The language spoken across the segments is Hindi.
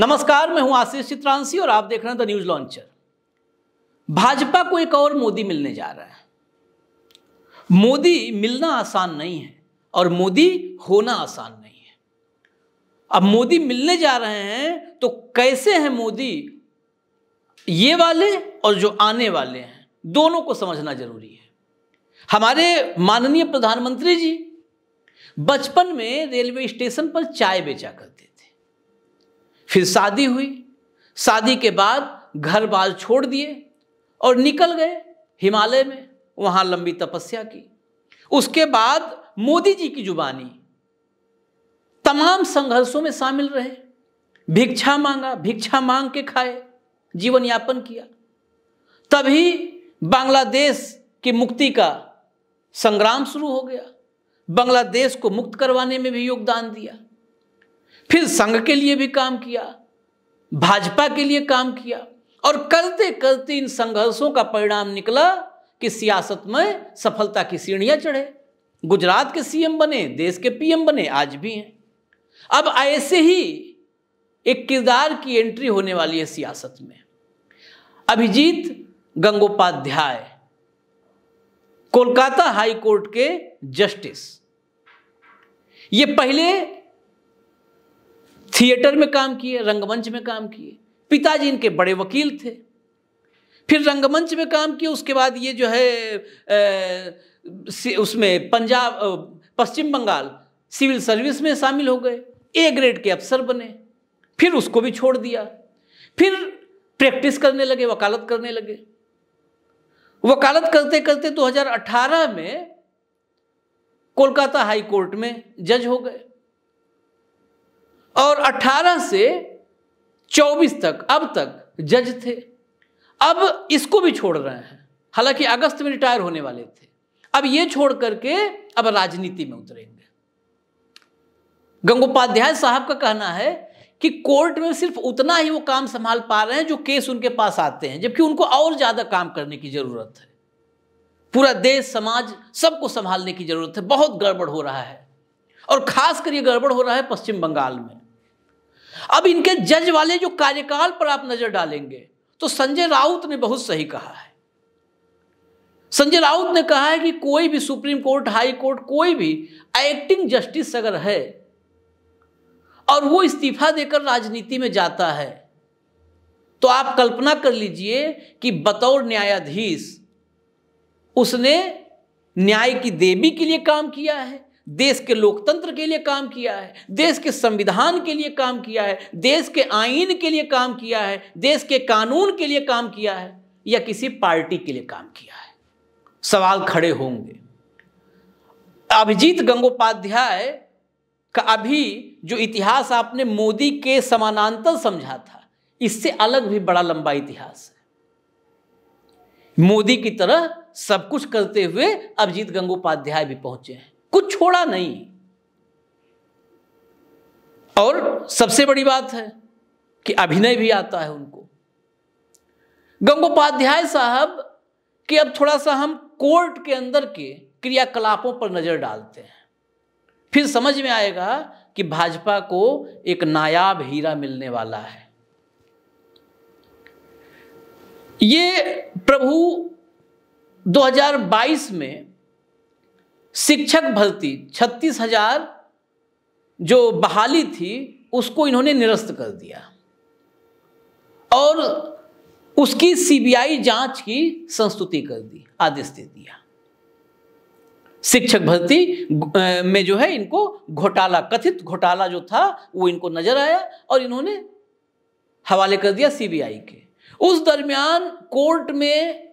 नमस्कार मैं हूं आशीष चित्रांशी और आप देख रहे हैं द न्यूज लॉन्चर भाजपा को एक और मोदी मिलने जा रहा है मोदी मिलना आसान नहीं है और मोदी होना आसान नहीं है अब मोदी मिलने जा रहे हैं तो कैसे हैं मोदी ये वाले और जो आने वाले हैं दोनों को समझना जरूरी है हमारे माननीय प्रधानमंत्री जी बचपन में रेलवे स्टेशन पर चाय बेचा करते फिर शादी हुई शादी के बाद घर बार छोड़ दिए और निकल गए हिमालय में वहाँ लंबी तपस्या की उसके बाद मोदी जी की जुबानी तमाम संघर्षों में शामिल रहे भिक्षा मांगा भिक्षा मांग के खाए जीवन यापन किया तभी बांग्लादेश की मुक्ति का संग्राम शुरू हो गया बांग्लादेश को मुक्त करवाने में भी योगदान दिया फिर संघ के लिए भी काम किया भाजपा के लिए काम किया और करते करते इन संघर्षों का परिणाम निकला कि सियासत में सफलता की सीढ़ियां चढ़े गुजरात के सीएम बने देश के पीएम बने आज भी हैं अब ऐसे ही एक किरदार की एंट्री होने वाली है सियासत में अभिजीत गंगोपाध्याय कोलकाता हाई कोर्ट के जस्टिस ये पहले थिएटर में काम किए रंगमंच में काम किए पिताजी इनके बड़े वकील थे फिर रंगमंच में काम किए उसके बाद ये जो है उसमें पंजाब पश्चिम बंगाल सिविल सर्विस में शामिल हो गए ए ग्रेड के अफसर बने फिर उसको भी छोड़ दिया फिर प्रैक्टिस करने लगे वकालत करने लगे वकालत करते करते 2018 में कोलकाता हाई कोर्ट में जज हो गए और 18 से 24 तक अब तक जज थे अब इसको भी छोड़ रहे हैं हालांकि अगस्त में रिटायर होने वाले थे अब ये छोड़ करके अब राजनीति में उतरेंगे गंगोपाध्याय साहब का कहना है कि कोर्ट में सिर्फ उतना ही वो काम संभाल पा रहे हैं जो केस उनके पास आते हैं जबकि उनको और ज्यादा काम करने की जरूरत है पूरा देश समाज सबको संभालने की जरूरत है बहुत गड़बड़ हो रहा है और ख़ास कर ये गड़बड़ हो रहा है पश्चिम बंगाल में अब इनके जज वाले जो कार्यकाल पर आप नजर डालेंगे तो संजय राउत ने बहुत सही कहा है संजय राउत ने कहा है कि कोई भी सुप्रीम कोर्ट हाई कोर्ट कोई भी एक्टिंग जस्टिस अगर है और वो इस्तीफा देकर राजनीति में जाता है तो आप कल्पना कर लीजिए कि बतौर न्यायाधीश उसने न्याय की देवी के लिए काम किया है देश के लोकतंत्र के लिए काम किया है देश के संविधान के लिए काम किया है देश के आइन के लिए काम किया है देश के कानून के लिए काम किया है या किसी पार्टी के लिए काम किया है सवाल खड़े होंगे अभिजीत गंगोपाध्याय का अभी जो इतिहास आपने मोदी के समानांतर समझा था इससे अलग भी बड़ा लंबा इतिहास है मोदी की तरह सब कुछ करते हुए अभिजीत गंगोपाध्याय भी पहुंचे हैं कुछ छोड़ा नहीं और सबसे बड़ी बात है कि अभिनय भी आता है उनको गंगोपाध्याय साहब कि अब थोड़ा सा हम कोर्ट के अंदर के क्रियाकलापों पर नज़र डालते हैं फिर समझ में आएगा कि भाजपा को एक नायाब हीरा मिलने वाला है ये प्रभु 2022 में शिक्षक भर्ती छत्तीस हजार जो बहाली थी उसको इन्होंने निरस्त कर दिया और उसकी सीबीआई जांच की संस्तुति कर दी आदेश दे दिया शिक्षक भर्ती में जो है इनको घोटाला कथित घोटाला जो था वो इनको नजर आया और इन्होंने हवाले कर दिया सीबीआई के उस दरमियान कोर्ट में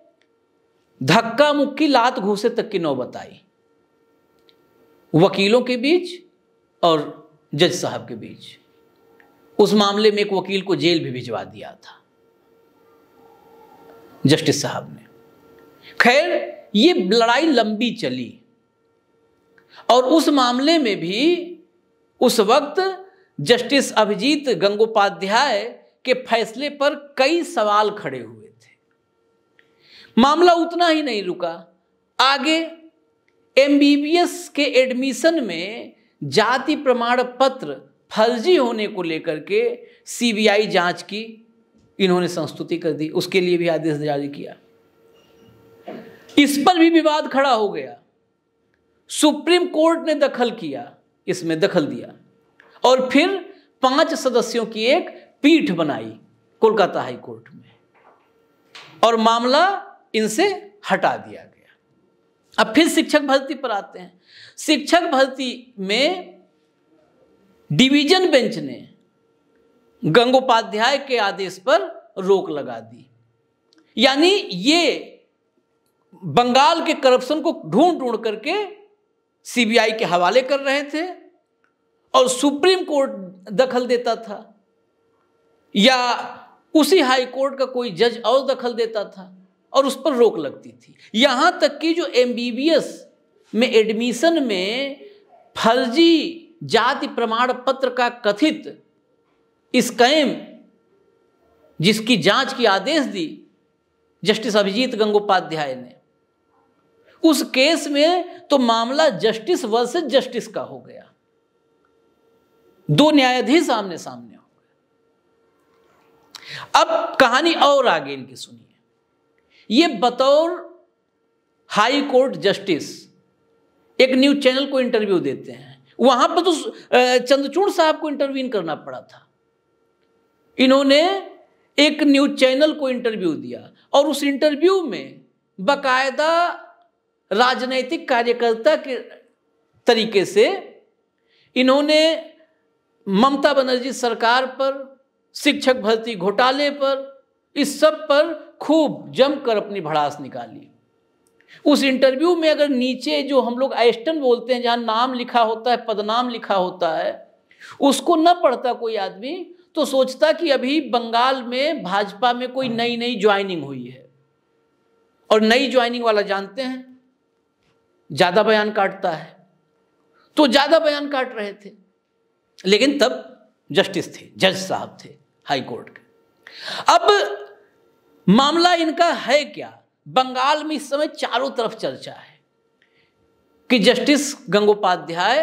धक्का मुक्की लात घूसे तक की नौबत आई वकीलों के बीच और जज साहब के बीच उस मामले में एक वकील को जेल भी भिजवा दिया था जस्टिस साहब ने खैर ये लड़ाई लंबी चली और उस मामले में भी उस वक्त जस्टिस अभिजीत गंगोपाध्याय के फैसले पर कई सवाल खड़े हुए थे मामला उतना ही नहीं रुका आगे एम के एडमिशन में जाति प्रमाण पत्र फर्जी होने को लेकर के सीबीआई जांच की इन्होंने संस्तुति कर दी उसके लिए भी आदेश जारी किया इस पर भी विवाद खड़ा हो गया सुप्रीम कोर्ट ने दखल किया इसमें दखल दिया और फिर पांच सदस्यों की एक पीठ बनाई कोलकाता हाई कोर्ट में और मामला इनसे हटा दिया गया अब फिर शिक्षक भर्ती पर आते हैं शिक्षक भर्ती में डिवीजन बेंच ने गंगोपाध्याय के आदेश पर रोक लगा दी यानी ये बंगाल के करप्शन को ढूंढ ढूंढ करके सीबीआई के हवाले कर रहे थे और सुप्रीम कोर्ट दखल देता था या उसी हाई कोर्ट का कोई जज और दखल देता था और उस पर रोक लगती थी यहाँ तक कि जो एम में एडमिशन में फर्जी जाति प्रमाण पत्र का कथित स्कैम जिसकी जांच की आदेश दी जस्टिस अभिजीत गंगोपाध्याय ने उस केस में तो मामला जस्टिस वर्सेस जस्टिस का हो गया दो न्यायाधीश आमने सामने हो गए अब कहानी और आगे इनकी सुनिए ये बतौर हाई कोर्ट जस्टिस एक न्यूज चैनल को इंटरव्यू देते हैं वहां पर तो चंद्रचूड़ साहब को इंटरव्यू करना पड़ा था इन्होंने एक न्यूज चैनल को इंटरव्यू दिया और उस इंटरव्यू में बकायदा राजनैतिक कार्यकर्ता के तरीके से इन्होंने ममता बनर्जी सरकार पर शिक्षक भर्ती घोटाले पर इस सब पर खूब जमकर अपनी भड़ास निकाली उस इंटरव्यू में अगर नीचे जो हम लोग आइस्टन बोलते हैं जहां नाम लिखा होता है पदनाम लिखा होता है उसको न पढ़ता कोई आदमी तो सोचता कि अभी बंगाल में भाजपा में कोई नई नई ज्वाइनिंग हुई है और नई ज्वाइनिंग वाला जानते हैं ज़्यादा बयान काटता है तो ज़्यादा बयान काट रहे थे लेकिन तब जस्टिस थे जज साहब थे हाईकोर्ट के अब मामला इनका है क्या बंगाल में इस समय चारों तरफ चर्चा है कि जस्टिस गंगोपाध्याय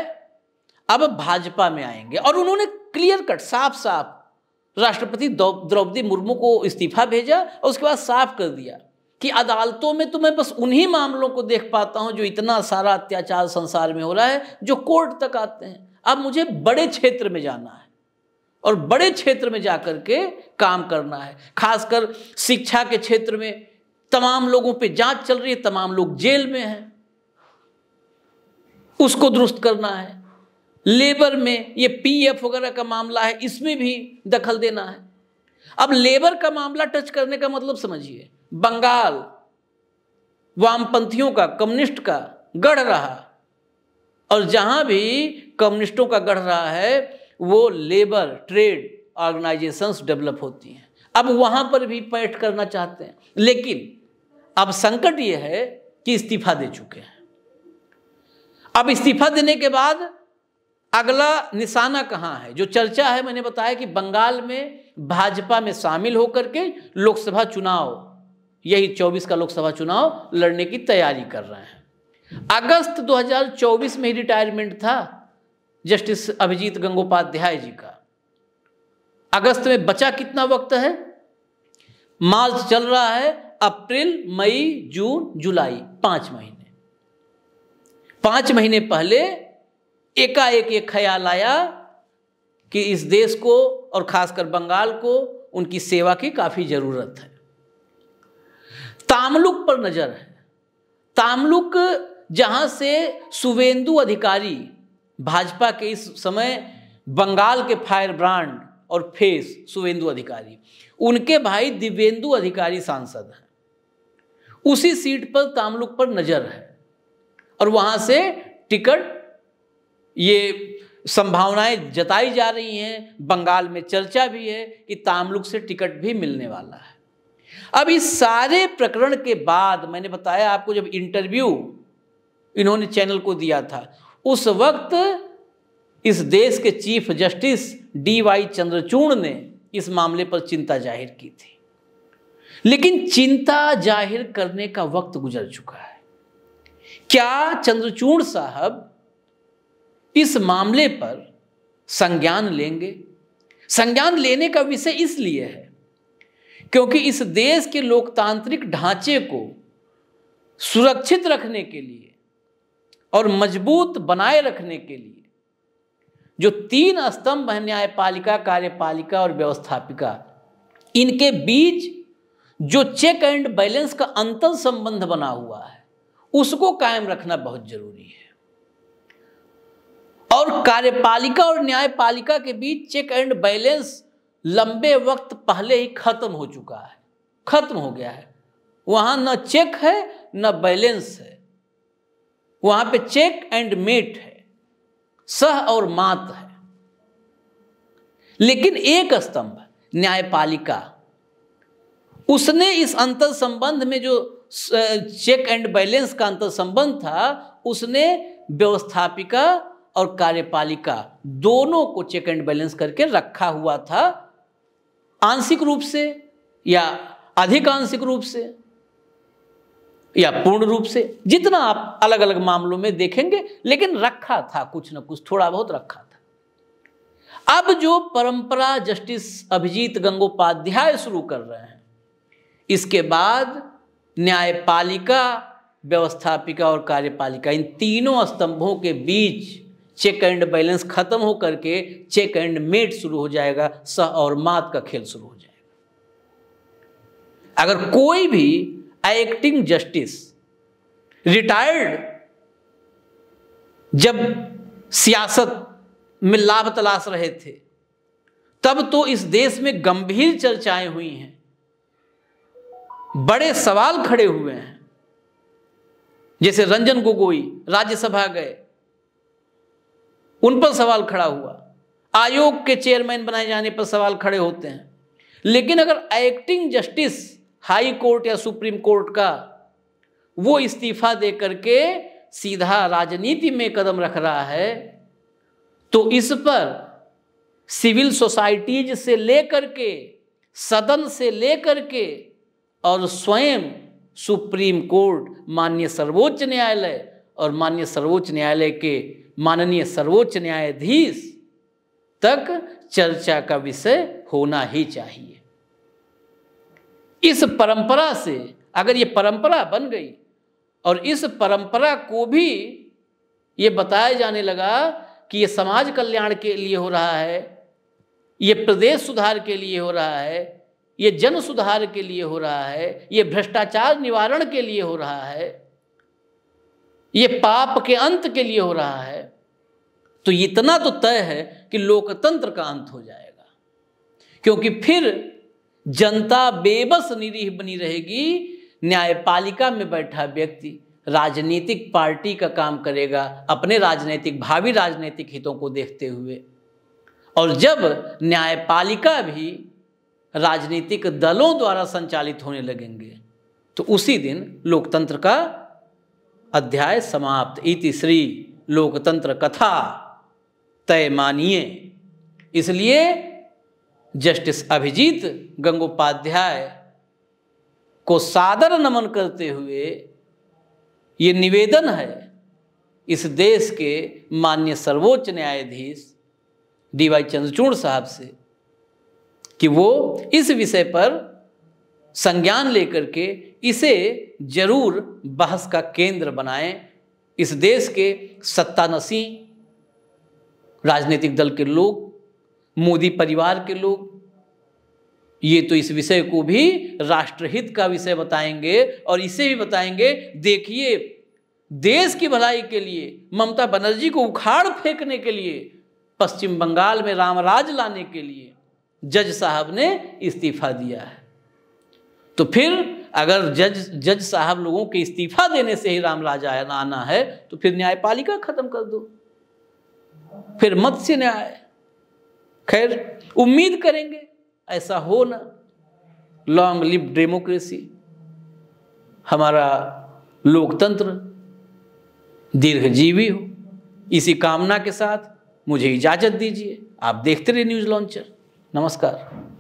अब भाजपा में आएंगे और उन्होंने क्लियर कट साफ साफ राष्ट्रपति द्रौपदी मुर्मू को इस्तीफा भेजा और उसके बाद साफ कर दिया कि अदालतों में तो मैं बस उन्हीं मामलों को देख पाता हूँ जो इतना सारा अत्याचार संसार में हो रहा है जो कोर्ट तक आते हैं अब मुझे बड़े क्षेत्र में जाना है और बड़े क्षेत्र में जाकर के काम करना है खासकर शिक्षा के क्षेत्र में तमाम लोगों पे जांच चल रही है तमाम लोग जेल में हैं उसको दुरुस्त करना है लेबर में ये पीएफ वगैरह का मामला है इसमें भी दखल देना है अब लेबर का मामला टच करने का मतलब समझिए बंगाल वामपंथियों का कम्युनिस्ट का गढ़ रहा और जहां भी कम्युनिस्टों का गढ़ रहा है वो लेबर ट्रेड ऑर्गेनाइजेशंस डेवलप होती हैं अब वहाँ पर भी पैठ करना चाहते हैं लेकिन अब संकट ये है कि इस्तीफा दे चुके हैं अब इस्तीफा देने के बाद अगला निशाना कहाँ है जो चर्चा है मैंने बताया कि बंगाल में भाजपा में शामिल होकर के लोकसभा चुनाव यही 24 का लोकसभा चुनाव लड़ने की तैयारी कर रहे हैं अगस्त 2024 में ही रिटायरमेंट था जस्टिस अभिजीत गंगोपाध्याय जी का अगस्त में बचा कितना वक्त है मार्च चल रहा है अप्रैल मई जून जुलाई पांच महीने पांच महीने पहले एकाएक ये ख्याल आया कि इस देश को और खासकर बंगाल को उनकी सेवा की काफी जरूरत है तामलुक पर नजर है तामलुक जहां से सुवेंदु अधिकारी भाजपा के इस समय बंगाल के फायर ब्रांड और फेस सुवेंदु अधिकारी उनके भाई दिव्येंदु अधिकारी सांसद हैं उसी सीट पर तामलुक पर नज़र है और वहां से टिकट ये संभावनाएं जताई जा रही हैं बंगाल में चर्चा भी है कि तामलुक से टिकट भी मिलने वाला है अब इस सारे प्रकरण के बाद मैंने बताया आपको जब इंटरव्यू इन्होंने चैनल को दिया था उस वक्त इस देश के chief justice D Y Chandrachud ने इस मामले पर चिंता जाहिर की थी लेकिन चिंता जाहिर करने का वक्त गुजर चुका है क्या चंद्रचूड़ साहब इस मामले पर संज्ञान लेंगे संज्ञान लेने का विषय इसलिए है क्योंकि इस देश के लोकतांत्रिक ढांचे को सुरक्षित रखने के लिए और मजबूत बनाए रखने के लिए जो तीन स्तंभ हैं न्यायपालिका कार्यपालिका और व्यवस्थापिका इनके बीच जो चेक एंड बैलेंस का अंतर संबंध बना हुआ है उसको कायम रखना बहुत जरूरी है और कार्यपालिका और न्यायपालिका के बीच चेक एंड बैलेंस लंबे वक्त पहले ही खत्म हो चुका है खत्म हो गया है वहां न चेक है न बैलेंस है वहां पे चेक एंड मेट है सह और मात है लेकिन एक स्तंभ न्यायपालिका उसने इस अंतर संबंध में जो चेक एंड बैलेंस का अंतर संबंध था उसने व्यवस्थापिका और कार्यपालिका दोनों को चेक एंड बैलेंस करके रखा हुआ था आंशिक रूप से या अधिक आंशिक रूप से या पूर्ण रूप से जितना आप अलग अलग मामलों में देखेंगे लेकिन रखा था कुछ ना कुछ थोड़ा बहुत रखा था अब जो परंपरा जस्टिस अभिजीत गंगोपाध्याय शुरू कर रहे हैं इसके बाद न्यायपालिका व्यवस्थापिका और कार्यपालिका इन तीनों स्तंभों के बीच चेक एंड बैलेंस खत्म हो करके चेक एंड मेट शुरू हो जाएगा सह और मात का खेल शुरू हो जाएगा अगर कोई भी एक्टिंग जस्टिस रिटायर्ड जब सियासत में लाभ तलाश रहे थे तब तो इस देश में गंभीर चर्चाएं हुई हैं बड़े सवाल खड़े हुए हैं जैसे रंजन गोगोई राज्यसभा गए उन पर सवाल खड़ा हुआ आयोग के चेयरमैन बनाए जाने पर सवाल खड़े होते हैं लेकिन अगर एक्टिंग जस्टिस हाई कोर्ट या सुप्रीम कोर्ट का वो इस्तीफा दे करके सीधा राजनीति में कदम रख रहा है तो इस पर सिविल सोसाइटीज से लेकर के सदन से लेकर के और स्वयं सुप्रीम कोर्ट माननीय सर्वोच्च न्यायालय और माननीय सर्वोच्च न्यायालय के माननीय सर्वोच्च न्यायाधीश तक चर्चा का विषय होना ही चाहिए इस परंपरा से अगर ये परंपरा बन गई और इस परंपरा को भी ये बताया जाने लगा कि ये समाज कल्याण के लिए हो रहा है ये प्रदेश सुधार के लिए हो रहा है ये जन सुधार के लिए हो रहा है ये भ्रष्टाचार निवारण के लिए हो रहा है ये पाप के अंत के लिए हो रहा है तो इतना तो तय है कि लोकतंत्र का अंत हो जाएगा क्योंकि फिर जनता बेबस निरीह बनी रहेगी न्यायपालिका में बैठा व्यक्ति राजनीतिक पार्टी का काम करेगा अपने राजनीतिक भावी राजनीतिक हितों को देखते हुए और जब न्यायपालिका भी राजनीतिक दलों द्वारा संचालित होने लगेंगे तो उसी दिन लोकतंत्र का अध्याय समाप्त इति श्री लोकतंत्र कथा तय मानिए इसलिए जस्टिस अभिजीत गंगोपाध्याय को सादर नमन करते हुए ये निवेदन है इस देश के मान्य सर्वोच्च न्यायाधीश डी वाई चंद्रचूड़ साहब से कि वो इस विषय पर संज्ञान लेकर के इसे जरूर बहस का केंद्र बनाएं इस देश के सत्तानसी राजनीतिक दल के लोग मोदी परिवार के लोग ये तो इस विषय को भी राष्ट्रहित का विषय बताएंगे और इसे भी बताएंगे देखिए देश की भलाई के लिए ममता बनर्जी को उखाड़ फेंकने के लिए पश्चिम बंगाल में रामराज लाने के लिए जज साहब ने इस्तीफा दिया है तो फिर अगर जज जज साहब लोगों के इस्तीफा देने से ही रामराज आना है तो फिर न्यायपालिका खत्म कर दो फिर मत से न्याय खैर उम्मीद करेंगे ऐसा हो ना लॉन्ग लिव डेमोक्रेसी हमारा लोकतंत्र दीर्घजीवी हो इसी कामना के साथ मुझे इजाज़त दीजिए आप देखते रहिए न्यूज़ लॉन्चर नमस्कार